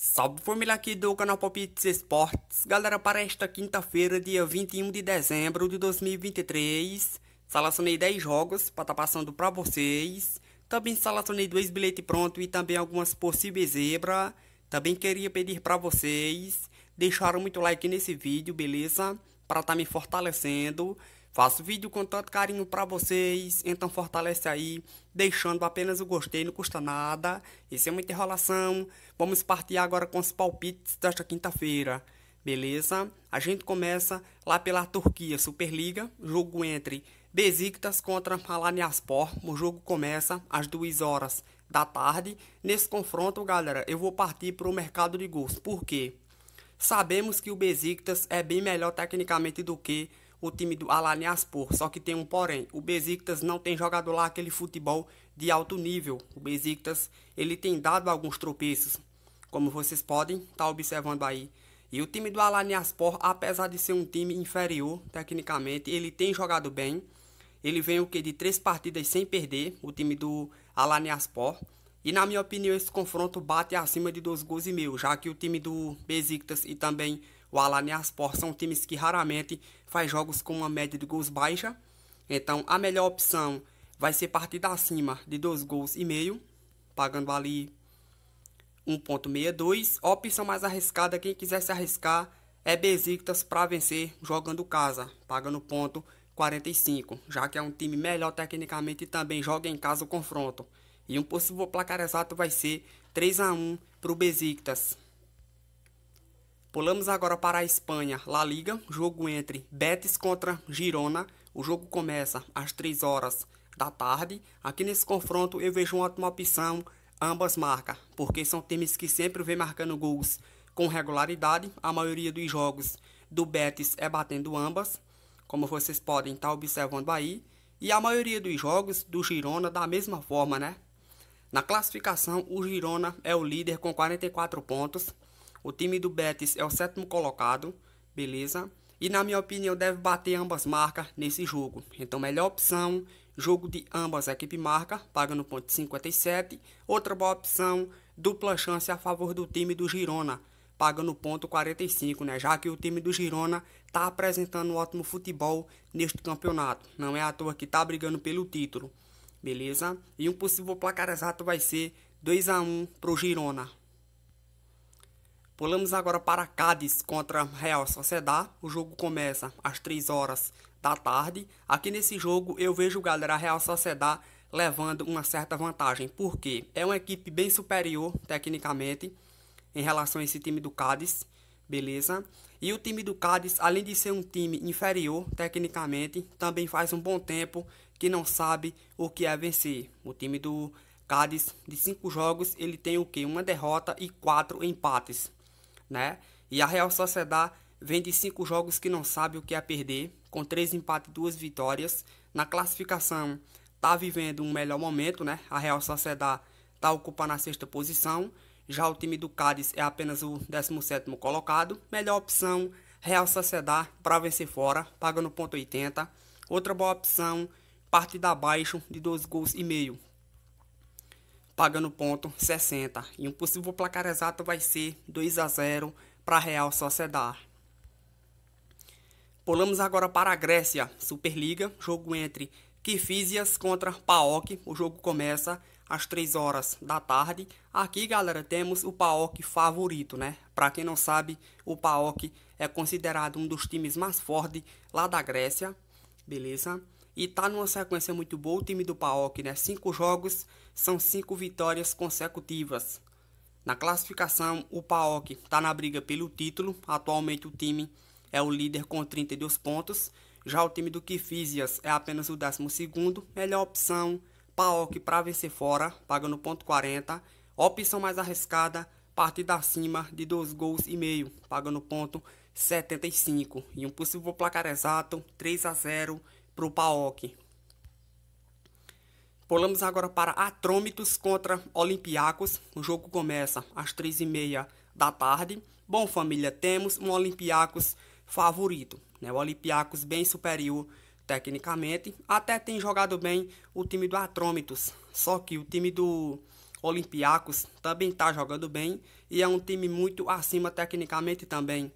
Salve família aqui do canal Palpites Esportes. Galera, para esta quinta-feira, dia 21 de dezembro de 2023, salacionei 10 jogos para estar tá passando para vocês. Também salacionei dois bilhetes pronto e também algumas possíveis zebra. Também queria pedir para vocês deixar muito like nesse vídeo, beleza? Para estar tá me fortalecendo. Faço vídeo com tanto carinho para vocês, então fortalece aí, deixando apenas o gostei, não custa nada. Isso é uma enrolação. Vamos partir agora com os palpites desta quinta-feira, beleza? A gente começa lá pela Turquia, Superliga, jogo entre Besiktas contra Malanyaspor. O jogo começa às 2 horas da tarde. Nesse confronto, galera, eu vou partir para o mercado de gols. Por quê? Sabemos que o Besiktas é bem melhor tecnicamente do que o time do Alanyaspor, só que tem um porém, o Besiktas não tem jogado lá aquele futebol de alto nível. O Besiktas, ele tem dado alguns tropeços, como vocês podem estar tá observando aí. E o time do Alanyaspor, apesar de ser um time inferior tecnicamente, ele tem jogado bem. Ele vem o que de três partidas sem perder, o time do Alanyaspor. E na minha opinião, esse confronto bate acima de dois gols e meio, já que o time do Besiktas e também o Alane e são times que raramente faz jogos com uma média de gols baixa. Então a melhor opção vai ser da acima de 2 gols e meio, pagando ali 1.62. A opção mais arriscada, quem quiser se arriscar, é Besiktas para vencer jogando casa, pagando ponto 45, já que é um time melhor tecnicamente e também joga em casa o confronto. E um possível placar exato vai ser 3 a 1 para o Besiktas. Pulamos agora para a Espanha, La Liga, jogo entre Betis contra Girona. O jogo começa às 3 horas da tarde. Aqui nesse confronto eu vejo uma ótima opção, ambas marcam, porque são times que sempre vem marcando gols com regularidade. A maioria dos jogos do Betis é batendo ambas, como vocês podem estar tá observando aí. E a maioria dos jogos do Girona da mesma forma, né? Na classificação, o Girona é o líder com 44 pontos. O time do Betis é o sétimo colocado, beleza? E na minha opinião deve bater ambas marcas nesse jogo. Então melhor opção, jogo de ambas equipes equipe marca, pagando ponto 57. Outra boa opção, dupla chance a favor do time do Girona, pagando ponto 45, né? Já que o time do Girona está apresentando um ótimo futebol neste campeonato. Não é à toa que está brigando pelo título, beleza? E um possível placar exato vai ser 2 a 1 pro Girona. Pulamos agora para Cádiz contra Real Sociedad. O jogo começa às 3 horas da tarde. Aqui nesse jogo eu vejo, galera, a Real Sociedad levando uma certa vantagem. porque É uma equipe bem superior tecnicamente em relação a esse time do Cádiz, beleza? E o time do Cádiz, além de ser um time inferior tecnicamente, também faz um bom tempo que não sabe o que é vencer. O time do Cádiz, de cinco jogos, ele tem o que? Uma derrota e quatro empates né? E a Real Sociedad vem de cinco jogos que não sabe o que é perder, com três empates e duas vitórias. Na classificação, tá vivendo um melhor momento, né? A Real Sociedad está ocupando a sexta posição. Já o time do Cádiz é apenas o 17 colocado. Melhor opção, Real Sociedad para vencer fora, pagando 0,80. Outra boa opção, partida abaixo de 2 gols e meio, pagando ponto 60. E um possível placar exato vai ser 2 a 0 para Real Sociedad. Pulamos agora para a Grécia, Superliga, jogo entre Kifisias contra PAOK. O jogo começa às 3 horas da tarde. Aqui, galera, temos o PAOK favorito, né? Para quem não sabe, o PAOK é considerado um dos times mais fortes lá da Grécia, beleza? e está numa sequência muito boa o time do Paok né? Cinco jogos são cinco vitórias consecutivas. Na classificação, o Paok está na briga pelo título. Atualmente o time é o líder com 32 pontos. Já o time do Kifizias é apenas o 12 º Melhor opção, Paok para vencer fora, pagando ponto 40. Opção mais arriscada, partida acima de 2 gols e meio, pagando ponto 75. E um possível placar exato, 3 a 0 para o PAOK. Pulamos agora para Atrômitos contra Olympiacos. O jogo começa às três e meia da tarde. Bom, família, temos um Olympiacos favorito. Né? O Olympiacos bem superior tecnicamente. Até tem jogado bem o time do Atrômitos. Só que o time do Olympiacos também está jogando bem. E é um time muito acima tecnicamente também.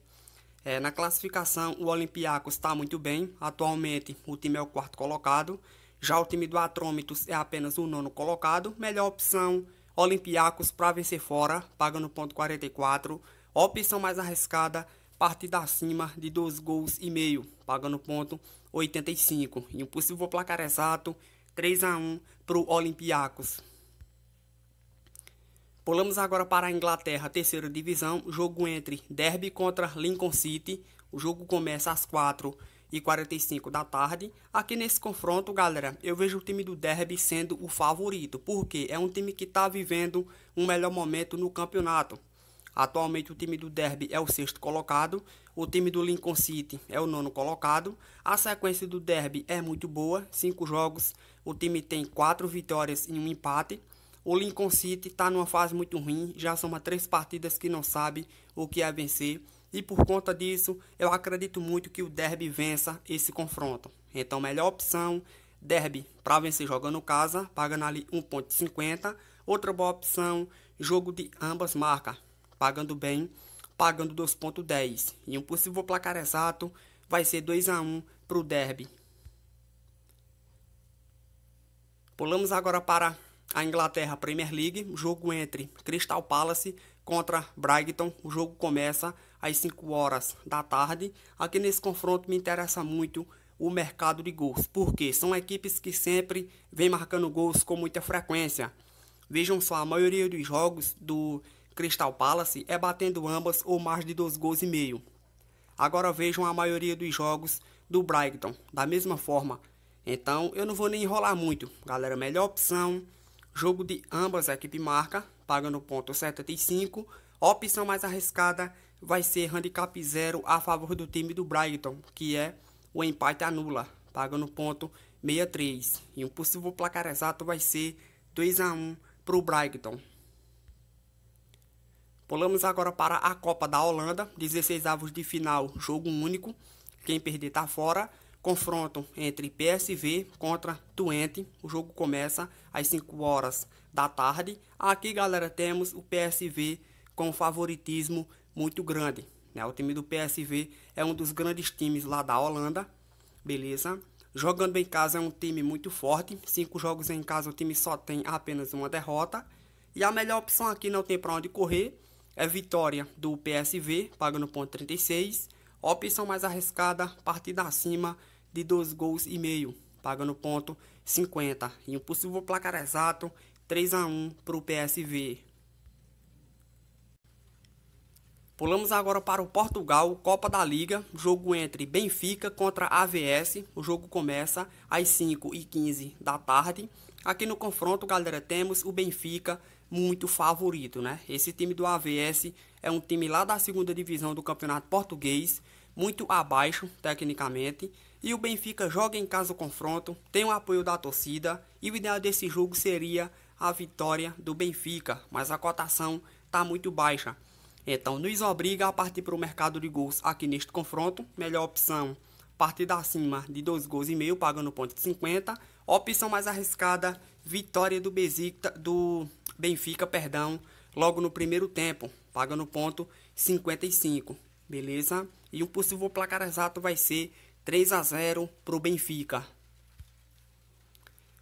É, na classificação, o Olympiacos está muito bem. Atualmente, o time é o quarto colocado. Já o time do Atrômitos é apenas o nono colocado. Melhor opção, Olympiacos para vencer fora, pagando ponto 44. Opção mais arriscada, partida acima de dois gols e meio, pagando ponto 85. E um possível placar exato, 3 a 1 para o Olympiacos. Pulamos agora para a Inglaterra, terceira divisão, jogo entre Derby contra Lincoln City. O jogo começa às 4h45 da tarde. Aqui nesse confronto, galera, eu vejo o time do Derby sendo o favorito, porque é um time que está vivendo um melhor momento no campeonato. Atualmente o time do Derby é o sexto colocado, o time do Lincoln City é o nono colocado. A sequência do Derby é muito boa, cinco jogos, o time tem quatro vitórias e um empate. O Lincoln City está numa fase muito ruim, já soma três partidas que não sabe o que é vencer. E por conta disso, eu acredito muito que o Derby vença esse confronto. Então, melhor opção, Derby para vencer jogando casa, pagando ali 1.50. Outra boa opção, jogo de ambas marcas, pagando bem, pagando 2.10. E um possível placar exato vai ser 2 a 1 para o Derby. Pulamos agora para a Inglaterra Premier League, jogo entre Crystal Palace contra Brighton. O jogo começa às 5 horas da tarde. Aqui nesse confronto me interessa muito o mercado de gols, porque são equipes que sempre vem marcando gols com muita frequência. Vejam só, a maioria dos jogos do Crystal Palace é batendo ambas ou mais de dois gols e meio. Agora vejam a maioria dos jogos do Brighton, da mesma forma. Então eu não vou nem enrolar muito, galera. Melhor opção Jogo de ambas a equipe marca, pagando ponto 75. A opção mais arriscada vai ser handicap zero a favor do time do Brighton, que é o empate anula, pagando ponto 63. E um possível placar exato vai ser 2 a 1 para o Brighton. Pulamos agora para a Copa da Holanda, 16 avos de final, jogo único. Quem perder está fora confronto entre PSV contra Twente. O jogo começa às 5 horas da tarde. Aqui, galera, temos o PSV com favoritismo muito grande. Né? O time do PSV é um dos grandes times lá da Holanda, beleza? Jogando em casa é um time muito forte. Cinco jogos em casa o time só tem apenas uma derrota. E a melhor opção aqui não tem para onde correr. É vitória do PSV, pagando ponto 36. Opção mais arriscada, partida acima, de 2 gols e meio, pagando ponto 50. E um possível placar exato 3 a 1 para o PSV. Pulamos agora para o Portugal, Copa da Liga, jogo entre Benfica contra AVS. O jogo começa às 5 e 15 da tarde. Aqui no confronto, galera, temos o Benfica muito favorito, né? Esse time do AVS é um time lá da segunda divisão do Campeonato Português, muito abaixo tecnicamente. E o Benfica joga em casa o confronto, tem o apoio da torcida e o ideal desse jogo seria a vitória do Benfica, mas a cotação está muito baixa. Então nos obriga a partir para o mercado de gols aqui neste confronto. Melhor opção, partir da cima de dois gols e meio, pagando ponto de 50. Opção mais arriscada, vitória do, Bezicta, do Benfica, perdão, logo no primeiro tempo, pagando ponto 55, beleza? E um possível placar exato vai ser 3 a 0 para o Benfica.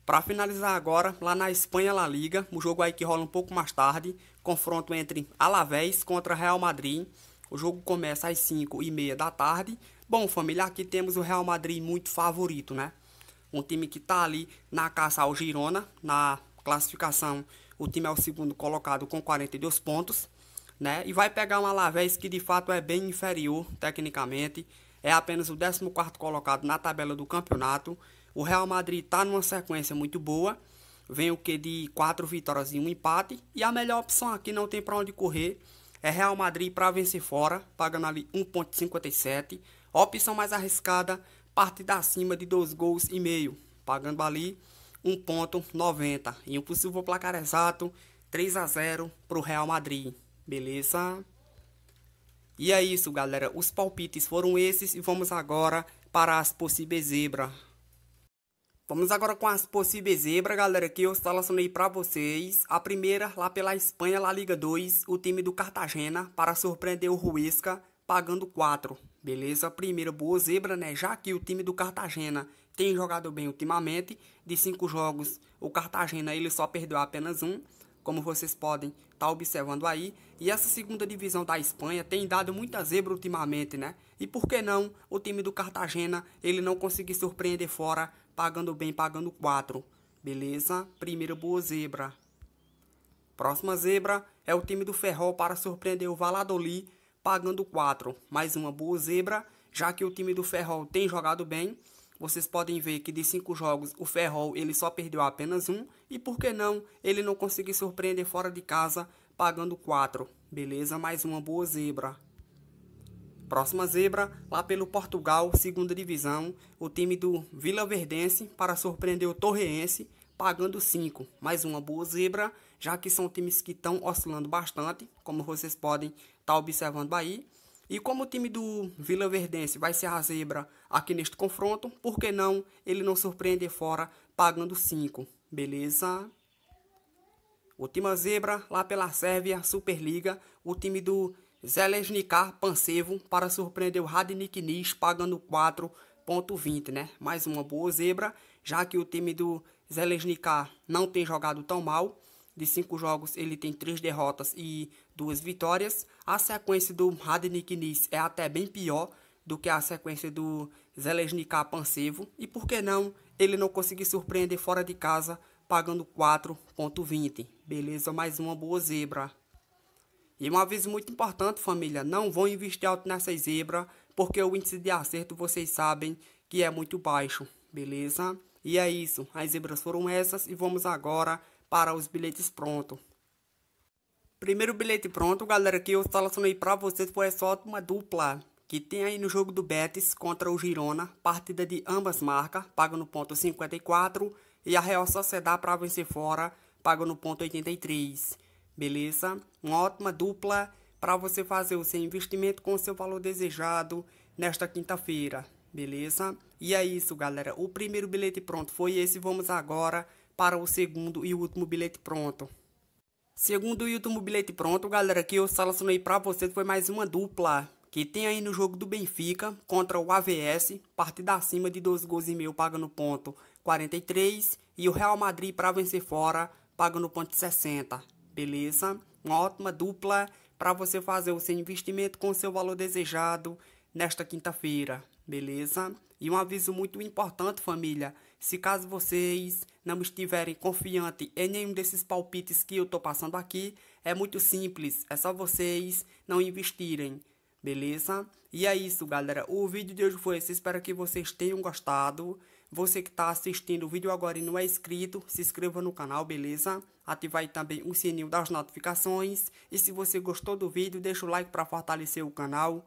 Para finalizar agora, lá na Espanha La Liga, o jogo aí que rola um pouco mais tarde, confronto entre Alavés contra Real Madrid. O jogo começa às 5 e meia da tarde. Bom, família, aqui temos o Real Madrid muito favorito, né? Um time que está ali na caça ao Girona, na classificação. O time é o segundo colocado com 42 pontos, né? E vai pegar um Alavés que de fato é bem inferior tecnicamente é apenas o 14 colocado na tabela do campeonato. O Real Madrid está numa sequência muito boa, vem o que de 4 vitórias e um empate, e a melhor opção aqui não tem para onde correr, é Real Madrid para vencer fora, pagando ali 1.57. A opção mais arriscada, partida acima de 2 gols e meio, pagando ali 1.90. E um possível placar exato, 3 a 0 para o Real Madrid. Beleza? E é isso, galera. Os palpites foram esses e vamos agora para as possíveis zebras. Vamos agora com as possíveis zebras, galera, que eu selecionei para vocês. A primeira, lá pela Espanha, La Liga 2, o time do Cartagena, para surpreender o Ruesca, pagando 4. Beleza? Primeira boa zebra, né? Já que o time do Cartagena tem jogado bem ultimamente, de 5 jogos, o Cartagena ele só perdeu apenas um. Como vocês podem tá observando aí. E essa segunda divisão da Espanha tem dado muita zebra ultimamente, né? E por que não o time do Cartagena ele não conseguir surpreender fora, pagando bem, pagando 4. Beleza? Primeiro boa zebra. Próxima zebra é o time do Ferrol para surpreender o Valladolid, pagando 4. Mais uma boa zebra, já que o time do Ferrol tem jogado bem vocês podem ver que de cinco jogos o Ferrol ele só perdeu apenas um e por que não ele não conseguiu surpreender fora de casa pagando quatro. Beleza, mais uma boa zebra. Próxima zebra, lá pelo Portugal, segunda divisão, o time do Vila Verdense para surpreender o Torreense, pagando cinco Mais uma boa zebra, já que são times que estão oscilando bastante, como vocês podem estar tá observando aí. E como o time do Vila Verdense vai ser a zebra aqui neste confronto, por que não ele não surpreender fora pagando 5, beleza? O time zebra lá pela Sérvia Superliga, o time do Zelesnikar Pancevo para surpreender o Radnik Nis pagando 4.20, né? Mais uma boa zebra, já que o time do Zelesnikar não tem jogado tão mal. De cinco jogos ele tem três derrotas e duas vitórias. A sequência do Radnik Nis é até bem pior do que a sequência do Zelesnica Pansevo. E por que não ele não conseguir surpreender fora de casa pagando 4.20? Beleza, mais uma boa zebra. E um aviso muito importante, família, não vão investir alto nessa zebra, porque o índice de acerto, vocês sabem, que é muito baixo, beleza? E é isso, as zebras foram essas e vamos agora para os bilhetes prontos. Primeiro bilhete pronto, galera, que eu selecionei pra vocês foi é só uma dupla que tem aí no jogo do Betis contra o Girona, partida de ambas marcas, paga no ponto 54 e a Real Sociedade para vencer fora, paga no ponto 83. Beleza? Uma ótima dupla para você fazer o seu investimento com o seu valor desejado nesta quinta-feira, beleza? E é isso, galera. O primeiro bilhete pronto foi esse, vamos agora para o segundo e último bilhete pronto. Segundo o YouTube Bilhete Pronto, galera, que eu selecionei para vocês foi mais uma dupla que tem aí no jogo do Benfica contra o AVS, partida acima de 12 gols e meio, paga no ponto 43, e o Real Madrid para vencer fora, paga no ponto 60, beleza? Uma ótima dupla para você fazer o seu investimento com o seu valor desejado nesta quinta-feira, beleza? E um aviso muito importante, família, se caso vocês não estiverem confiante em nenhum desses palpites que eu estou passando aqui, é muito simples, é só vocês não investirem, beleza? E é isso, galera. O vídeo de hoje foi esse. Espero que vocês tenham gostado. Você que está assistindo o vídeo agora e não é inscrito, se inscreva no canal, beleza? Ativar também o sininho das notificações. E se você gostou do vídeo, deixa o like para fortalecer o canal